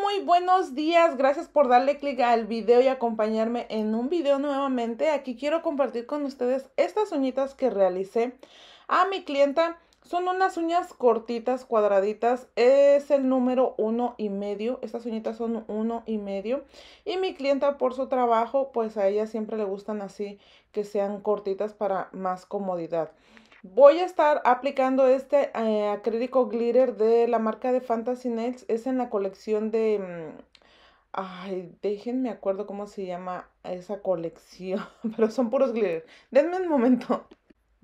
Muy buenos días. Gracias por darle clic al video y acompañarme en un video nuevamente. Aquí quiero compartir con ustedes estas uñitas que realicé a mi clienta. Son unas uñas cortitas, cuadraditas. Es el número uno y medio. Estas uñitas son uno y medio. Y mi clienta por su trabajo, pues a ella siempre le gustan así que sean cortitas para más comodidad. Voy a estar aplicando este eh, acrílico glitter de la marca de Fantasy Nails. Es en la colección de... Mm, ay, déjenme acuerdo cómo se llama esa colección. Pero son puros glitter. Denme un momento.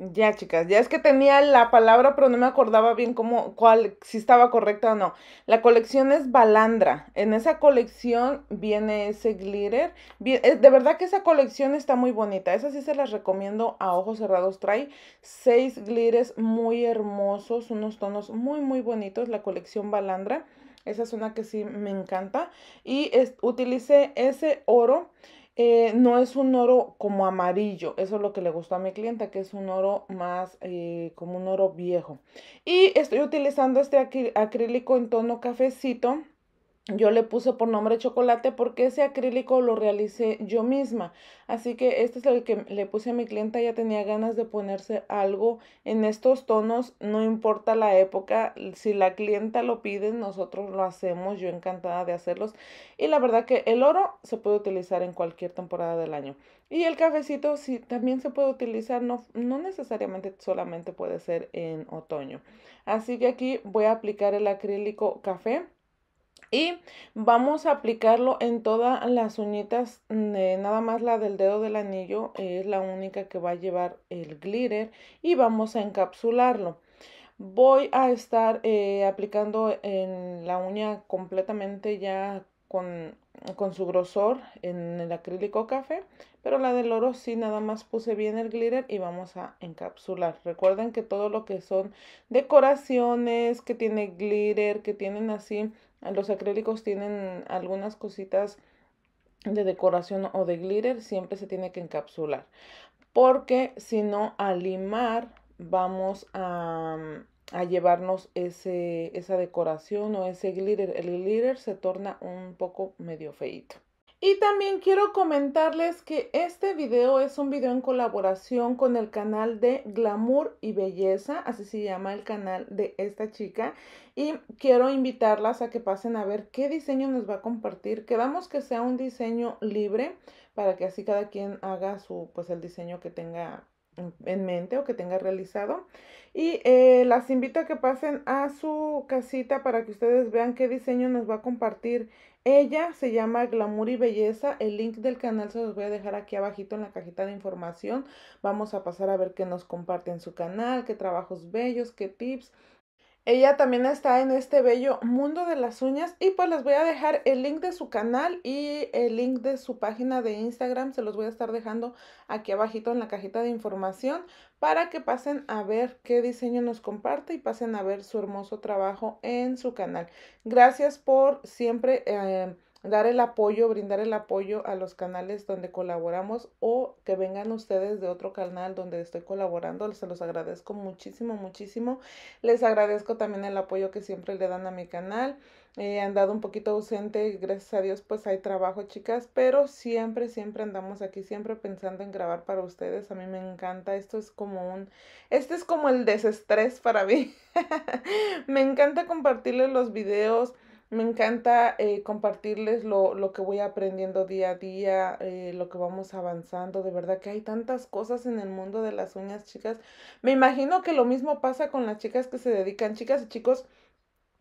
Ya, chicas, ya es que tenía la palabra, pero no me acordaba bien cómo, cuál, si estaba correcta o no. La colección es Balandra. En esa colección viene ese glitter. Eh, de verdad que esa colección está muy bonita. Esa sí se las recomiendo a ojos cerrados. Trae seis glitters muy hermosos, unos tonos muy, muy bonitos. La colección Balandra. Esa es una que sí me encanta. Y utilicé ese oro eh, no es un oro como amarillo, eso es lo que le gustó a mi clienta, que es un oro más eh, como un oro viejo. Y estoy utilizando este acrílico en tono cafecito yo le puse por nombre chocolate porque ese acrílico lo realicé yo misma. Así que este es el que le puse a mi clienta. ya tenía ganas de ponerse algo en estos tonos. No importa la época. Si la clienta lo pide, nosotros lo hacemos. Yo encantada de hacerlos. Y la verdad que el oro se puede utilizar en cualquier temporada del año. Y el cafecito sí, también se puede utilizar. No, no necesariamente solamente puede ser en otoño. Así que aquí voy a aplicar el acrílico café y vamos a aplicarlo en todas las uñitas, mm, eh, nada más la del dedo del anillo es la única que va a llevar el glitter y vamos a encapsularlo. Voy a estar eh, aplicando en la uña completamente ya con, con, su grosor en el acrílico café, pero la del oro sí nada más puse bien el glitter y vamos a encapsular. Recuerden que todo lo que son decoraciones, que tiene glitter, que tienen así los acrílicos tienen algunas cositas de decoración o de glitter, siempre se tiene que encapsular. Porque si no, al limar vamos a, llevarnos ese, esa decoración o ese glitter. El glitter se torna un poco medio feito. Y también quiero comentarles que este video es un video en colaboración con el canal de Glamour y Belleza, así se llama el canal de esta chica. Y quiero invitarlas a que pasen a ver qué diseño nos va a compartir. Quedamos que sea un diseño libre para que así cada quien haga su, pues el diseño que tenga en mente o que tenga realizado. Y eh, las invito a que pasen a su casita para que ustedes vean qué diseño nos va a compartir ella se llama Glamour y Belleza. El link del canal se los voy a dejar aquí abajito en la cajita de información. Vamos a pasar a ver qué nos comparten su canal, qué trabajos bellos, qué tips, ella también está en este bello mundo de las uñas y pues les voy a dejar el link de su canal y el link de su página de Instagram. Se los voy a estar dejando aquí abajito en la cajita de información para que pasen a ver qué diseño nos comparte y pasen a ver su hermoso trabajo en su canal. Gracias por siempre... Eh, dar el apoyo, brindar el apoyo a los canales donde colaboramos o que vengan ustedes de otro canal donde estoy colaborando. Se los agradezco muchísimo, muchísimo. Les agradezco también el apoyo que siempre le dan a mi canal. He eh, andado un poquito ausente, gracias a Dios pues hay trabajo chicas, pero siempre, siempre andamos aquí, siempre pensando en grabar para ustedes. A mí me encanta, esto es como un, este es como el desestrés para mí. me encanta compartirles los videos me encanta eh, compartirles lo, que voy aprendiendo día a día, eh, lo que vamos avanzando. De verdad que hay tantas cosas en el mundo de las uñas, chicas. Me imagino que lo mismo pasa con las chicas que se dedican, chicas y chicos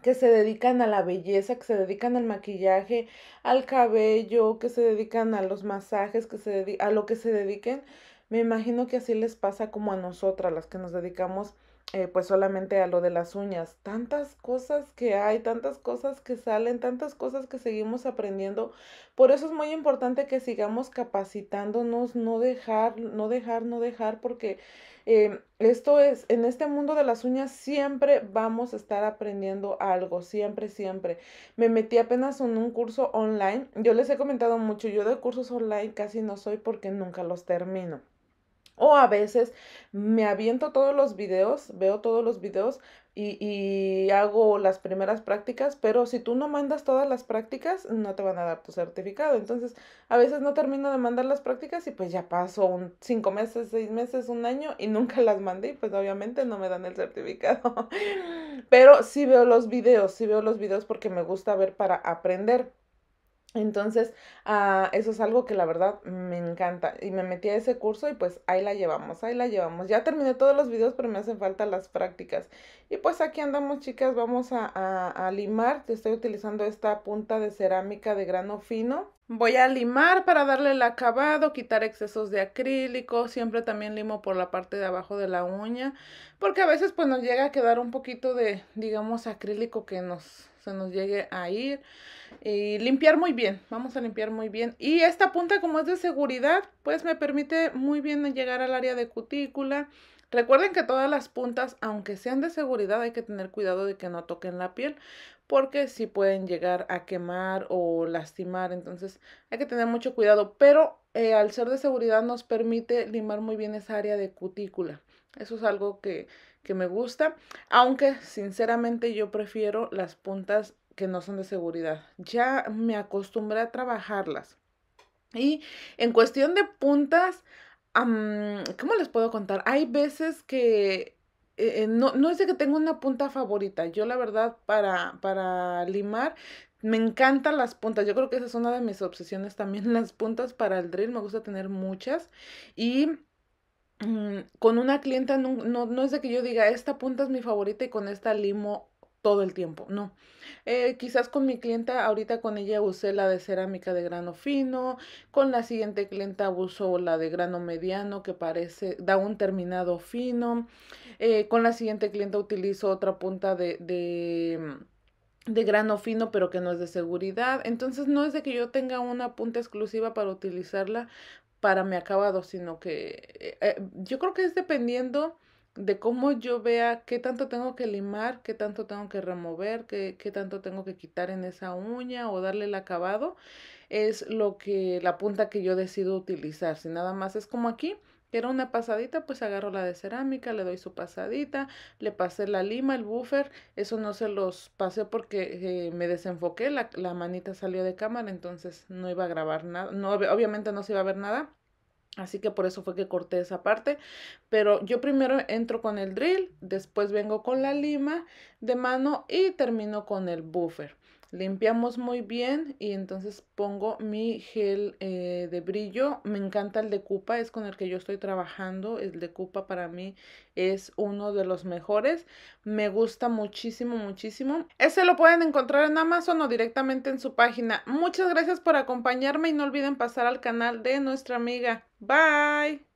que se dedican a la belleza, que se dedican al maquillaje, al cabello, que se dedican a los masajes, que se a lo que se dediquen. Me imagino que así les pasa como a nosotras, las que nos dedicamos eh, pues solamente a lo de las uñas. Tantas cosas que hay, tantas cosas que salen, tantas cosas que seguimos aprendiendo. Por eso es muy importante que sigamos capacitándonos, no dejar, no dejar, no dejar, porque eh, esto es, en este mundo de las uñas siempre vamos a estar aprendiendo algo, siempre, siempre. Me metí apenas en un curso online. Yo les he comentado mucho, yo de cursos online casi no soy porque nunca los termino. O a veces me aviento todos los videos, veo todos los videos y, hago las primeras prácticas, pero si tú no mandas todas las prácticas, no te van a dar tu certificado. Entonces, a veces no termino de mandar las prácticas y pues ya paso cinco meses, seis meses, un año y nunca las mandé y pues obviamente no me dan el certificado. pero sí veo los videos, sí veo los videos porque me gusta ver para aprender. Entonces, ah, eso es algo que la verdad me encanta. Y me metí a ese curso y pues ahí la llevamos, ahí la llevamos. Ya terminé todos los videos, pero me hacen falta las prácticas. Y pues aquí andamos, chicas, vamos a, a, a limar. Estoy utilizando esta punta de cerámica de grano fino. Voy a limar para darle el acabado, quitar excesos de acrílico, siempre también limo por la parte de abajo de la uña, porque a veces pues nos llega a quedar un poquito de, digamos, acrílico que nos se nos llegue a ir. Y limpiar muy bien, vamos a limpiar muy bien. Y esta punta como es de seguridad, pues me permite muy bien llegar al área de cutícula. Recuerden que todas las puntas, aunque sean de seguridad, hay que tener cuidado de que no toquen la piel porque si pueden llegar a quemar o lastimar. Entonces hay que tener mucho cuidado, pero eh, al ser de seguridad nos permite limar muy bien esa área de cutícula. Eso es algo que, que me gusta, aunque sinceramente yo prefiero las puntas que no son de seguridad. Ya me acostumbré a trabajarlas. Y en cuestión de puntas, ¿cómo les puedo contar? Hay veces que eh, eh, no, no, es de que tengo una punta favorita. Yo la verdad para, para limar me encantan las puntas. Yo creo que esa es una de mis obsesiones también, las puntas para el drill. Me gusta tener muchas. Y Mm, con una clienta no, es de que yo diga, esta punta es mi favorita y con esta limo todo el tiempo, no. Eh, quizás con mi clienta, ahorita con ella usé la de cerámica de grano fino, con la siguiente clienta uso la de grano mediano que parece, da un terminado fino, eh, con la siguiente clienta utilizo otra punta de, de mm, de grano fino pero que no es de seguridad entonces no es de que yo tenga una punta exclusiva para utilizarla para mi acabado, sino que eh, eh, yo creo que es dependiendo de cómo yo vea qué tanto tengo que limar, qué tanto tengo que remover, qué, qué, tanto tengo que quitar en esa uña o darle el acabado, es lo que la punta que yo decido utilizar. Si nada más es como aquí, era una pasadita, pues agarro la de cerámica, le doy su pasadita, le pasé la lima, el buffer, eso no se los pasé porque eh, me desenfoqué, la, manita salió de cámara, entonces no iba a grabar nada, obviamente no se iba a ver nada, así que por eso fue que corté esa parte, pero yo primero entro con el drill, después vengo con la lima de mano y termino con el buffer limpiamos muy bien y entonces pongo mi gel eh, de brillo. Me encanta el de Cupa, es con el que yo estoy trabajando. El de Cupa para mí es uno de los mejores. Me gusta muchísimo, muchísimo. Ese lo pueden encontrar en Amazon o directamente en su página. Muchas gracias por acompañarme y no olviden pasar al canal de nuestra amiga. Bye.